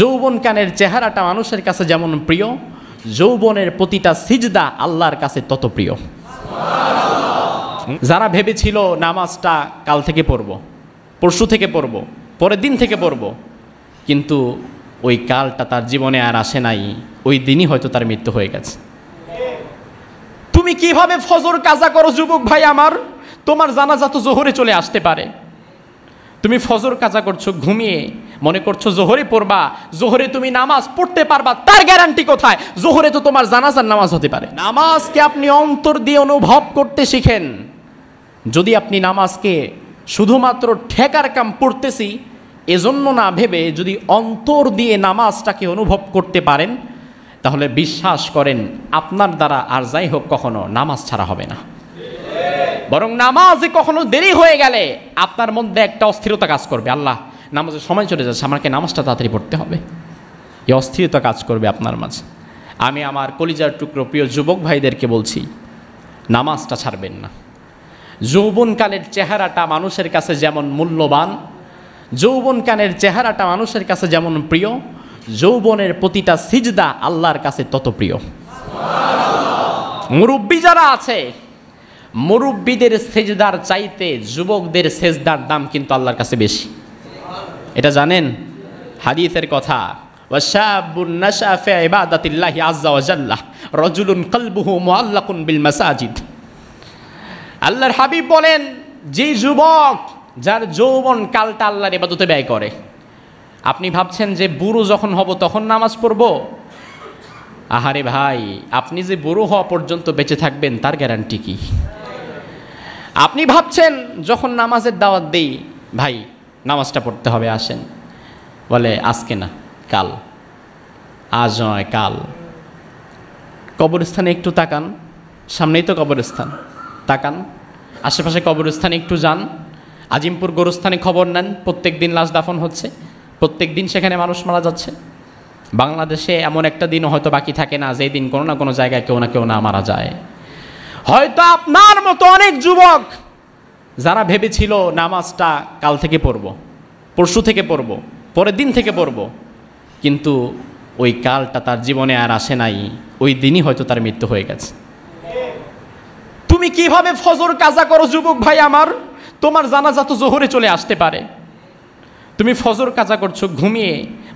যৌবন কানের চেহারাটা মানুষের কাছে যেমন প্রিয় যৌবনের প্রতিটা সিজদা আল্লাহর কাছে তত প্রিয় যারা ভেবেছিল নামাজটা কাল থেকে পড়ব পরশু থেকে পড়ব পরের দিন থেকে পড়ব কিন্তু ওই কালটা তার জীবনে আর আসে নাই ওই দিনই হয়তো তার মৃত্যু হয়ে গেছে তুমি কিভাবে ফজর কাজা করো যুবক ভাই আমার তোমার জানাজা তো জোহরে চলে আসতে পারে তুমি ফজর কাজা করছো ঘুমিয়ে মনে করছো জোহরে পড়বা জোহরে তুমি নামাজ পড়তে পারবা তার গ্যারান্টি কোথায় জোহরে তো তোমার জানাজার নামাজ হতে পারে নামাজকে আপনি অন্তর দিয়ে অনুভব করতে শিখেন যদি আপনি নামাজকে শুধুমাত্র ঠেকার কাম পড়তেছি এজন্য না ভেবে যদি অন্তর দিয়ে নামাজটাকে অনুভব করতে পারেন তাহলে বিশ্বাস করেন আপনার দ্বারা আর যাই হোক কখনো নামাজ ছাড়া হবে না বরং নামাজে কখনো দেরি হয়ে গেলে আপনার মধ্যে একটা অস্থিরতা কাজ করবে আল্লাহ নামাজের সময় চলে যাচ্ছে আমাকে নামাজটা তাড়াতাড়ি পড়তে হবে এই অস্থিরতা কাজ করবে আপনার মাঝে আমি আমার কলিজার টুকরো প্রিয় যুবক ভাইদেরকে বলছি নামাজটা ছাড়বেন না যৌবনকালের চেহারাটা মানুষের কাছে যেমন মূল্যবান যৌবনকালের চেহারাটা মানুষের কাছে যেমন প্রিয় যৌবনের প্রতিটা সিজদা আল্লাহর কাছে তত প্রিয় মুরব্বী যারা আছে মুরব্বীদের সেজদার চাইতে যুবকদের সেজদার দাম কিন্তু আল্লাহর কাছে বেশি এটা জানেন হাদিসের কথা রজুলুন আল্লাহর হাবিব বলেন যে যুবক যার যৌবন কালটা আল্লাহর এবাদতে ব্যয় করে আপনি ভাবছেন যে বুড়ো যখন হব তখন নামাজ পড়ব আহারে ভাই আপনি যে বুড়ো হওয়া পর্যন্ত বেঁচে থাকবেন তার গ্যারান্টি কি আপনি ভাবছেন যখন নামাজের দাওয়াত দেই ভাই নামাজটা পড়তে হবে আসেন বলে আজকে না কাল আজ নয় কাল কবরস্থানে একটু তাকান সামনেই তো কবরস্থান তাকান আশেপাশে কবরস্থানে একটু যান আজিমপুর গোরস্থানে খবর নেন প্রত্যেক দিন লাশ দাফন হচ্ছে প্রত্যেক দিন সেখানে মানুষ মারা যাচ্ছে বাংলাদেশে এমন একটা দিন হয়তো বাকি থাকে না যে দিন কোনো না কোনো জায়গায় কেউ না কেউ না মারা যায় হয়তো আপনার মতো অনেক যুবক যারা ভেবেছিল নামাজটা কাল থেকে পড়ব পরশু থেকে পড়ব পরের দিন থেকে পড়ব কিন্তু ওই কালটা তার জীবনে আর আসে নাই ওই দিনই হয়তো তার মৃত্যু হয়ে গেছে তুমি কিভাবে ফজর কাজা করো যুবক ভাই আমার তোমার জানাজা তো জোহরে চলে আসতে পারে তুমি ফজর কাজা করছো ঘুমিয়ে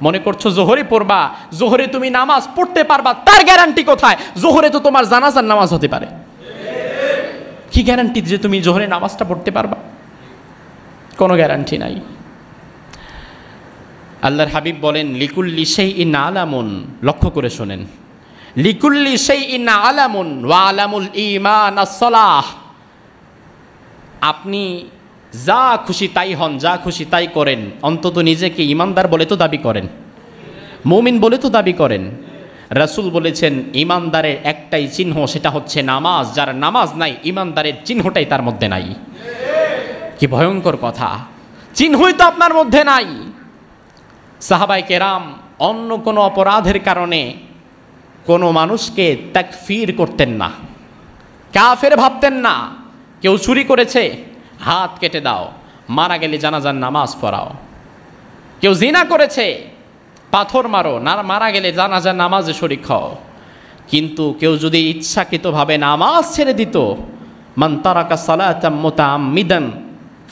মনে করছো জোহরে পড়বা জোহরে তুমি নামাজ পড়তে পারবা তার গ্যারান্টি কোথায় জোহরে তো তোমার জানাজার নামাজ হতে পারে কি গ্যারান্টি যে তুমি জোহরে নামাজটা পড়তে পারবা কোনো গ্যারান্টি নাই আল্লাহর হাবিব বলেন লিকুল্লি সেই ইন আলামুন লক্ষ্য করে শোনেন লিকুল্লি সেই ইন আলামুন ওয়া আলামুল ইমান আসলাহ আপনি যা খুশি তাই হন যা খুশি তাই করেন অন্তত নিজেকে ইমানদার বলে তো দাবি করেন মৌমিন বলে তো দাবি করেন রাসুল বলেছেন ইমানদারের একটাই চিহ্ন সেটা হচ্ছে নামাজ যার নামাজ নাই ইমানদারের চিহ্নটাই তার মধ্যে নাই কি ভয়ঙ্কর কথা চিহ্নই তো আপনার মধ্যে নাই সাহাবাই কেরাম অন্য কোনো অপরাধের কারণে কোনো মানুষকে ত্যাগফির করতেন না কাফের ভাবতেন না কেউ চুরি করেছে হাত কেটে দাও মারা গেলে জানাজার নামাজ পড়াও কেউ জিনা করেছে পাথর মারো না মারা গেলে জানাজা নামাজে শরিক হও কিন্তু কেউ যদি ইচ্ছাকৃতভাবে নামাজ ছেড়ে দিত মান তারাকা সালাতাম মোতামিদান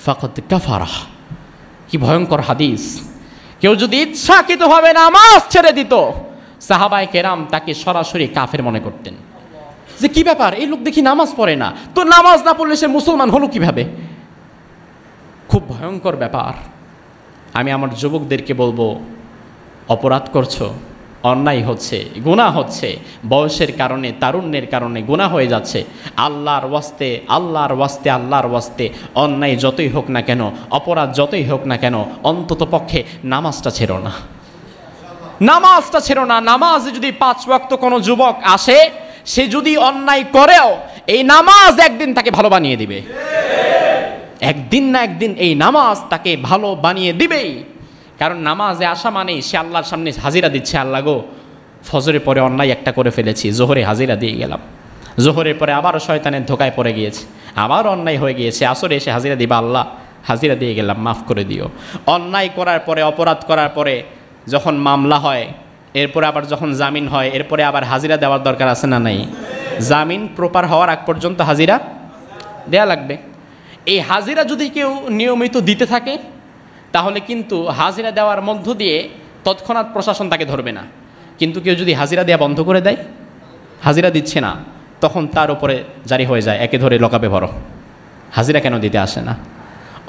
ফকত কি ভয়ঙ্কর হাদিস কেউ যদি ইচ্ছাকৃতভাবে নামাজ ছেড়ে দিত সাহাবাই কেরাম তাকে সরাসরি কাফের মনে করতেন যে কি ব্যাপার এই লোক দেখি নামাজ পড়ে না তো নামাজ না পড়লে সে মুসলমান হলো কিভাবে খুব ভয়ঙ্কর ব্যাপার আমি আমার যুবকদেরকে বলবো অপরাধ করছো অন্যায় হচ্ছে গুণা হচ্ছে বয়সের কারণে তারুণ্যের কারণে গুণা হয়ে যাচ্ছে আল্লাহর ওয়াস্তে আল্লাহর ওয়াস্তে আল্লাহর ওয়াস্তে অন্যায় যতই হোক না কেন অপরাধ যতই হোক না কেন অন্তত পক্ষে নামাজটা ছেড় না নামাজটা ছেড় না নামাজ যদি পাঁচ ওয়াক্ত কোনো যুবক আসে সে যদি অন্যায় করেও এই নামাজ একদিন তাকে ভালো বানিয়ে দিবে একদিন না একদিন এই নামাজ তাকে ভালো বানিয়ে দিবেই কারণ নামাজে আসা মানেই সে আল্লাহর সামনে হাজিরা দিচ্ছে আল্লাহ গো ফজরে পরে অন্যায় একটা করে ফেলেছি জোহরে হাজিরা দিয়ে গেলাম জোহরের পরে আবারও শয়তানের ধোকায় পড়ে গিয়েছে আবার অন্যায় হয়ে গিয়েছে আসরে এসে হাজিরা দিবা আল্লাহ হাজিরা দিয়ে গেলাম মাফ করে দিও অন্যায় করার পরে অপরাধ করার পরে যখন মামলা হয় এরপরে আবার যখন জামিন হয় এরপরে আবার হাজিরা দেওয়ার দরকার আছে না নাই জামিন প্রপার হওয়ার আগ পর্যন্ত হাজিরা দেয়া লাগবে এই হাজিরা যদি কেউ নিয়মিত দিতে থাকে তাহলে কিন্তু হাজিরা দেওয়ার মধ্য দিয়ে তৎক্ষণাৎ প্রশাসন তাকে ধরবে না কিন্তু কেউ যদি হাজিরা দেওয়া বন্ধ করে দেয় হাজিরা দিচ্ছে না তখন তার উপরে জারি হয়ে যায় একে ধরে লকাপে ভরো হাজিরা কেন দিতে আসে না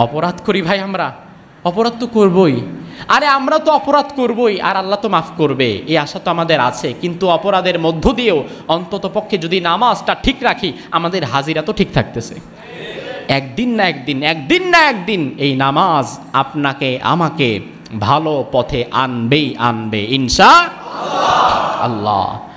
অপরাধ করি ভাই আমরা অপরাধ তো করবই আরে আমরা তো অপরাধ করবই আর আল্লাহ তো মাফ করবে এই আশা তো আমাদের আছে কিন্তু অপরাধের মধ্য দিয়েও অন্তত পক্ষে যদি নামাজটা ঠিক রাখি আমাদের হাজিরা তো ঠিক থাকতেছে একদিন না একদিন একদিন না একদিন এই নামাজ আপনাকে আমাকে ভালো পথে আনবেই আনবে ইনশা আল্লাহ